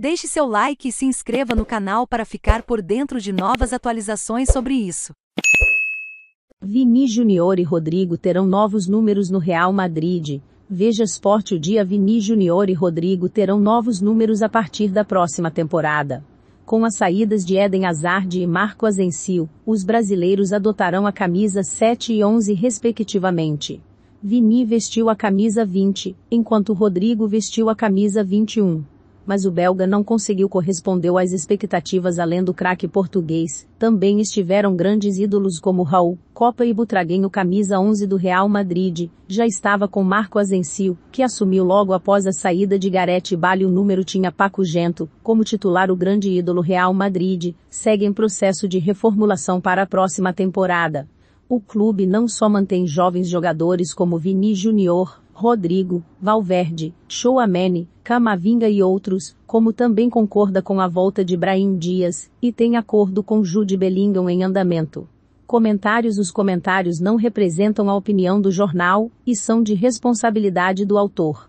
Deixe seu like e se inscreva no canal para ficar por dentro de novas atualizações sobre isso. Vini Júnior e Rodrigo terão novos números no Real Madrid. Veja Esporte o dia Vini Júnior e Rodrigo terão novos números a partir da próxima temporada. Com as saídas de Eden Hazard e Marco Asensio, os brasileiros adotarão a camisa 7 e 11 respectivamente. Vini vestiu a camisa 20, enquanto Rodrigo vestiu a camisa 21 mas o belga não conseguiu corresponder às expectativas além do craque português. Também estiveram grandes ídolos como Raul, Copa e Butraguinho camisa 11 do Real Madrid, já estava com Marco Asencio, que assumiu logo após a saída de Gareth Bale o número tinha Paco Gento, como titular o grande ídolo Real Madrid, segue em processo de reformulação para a próxima temporada. O clube não só mantém jovens jogadores como Vini Júnior, Rodrigo, Valverde, Chouameni, Camavinga e outros, como também concorda com a volta de Brahim Dias, e tem acordo com Jude Bellingham em andamento. Comentários Os comentários não representam a opinião do jornal, e são de responsabilidade do autor.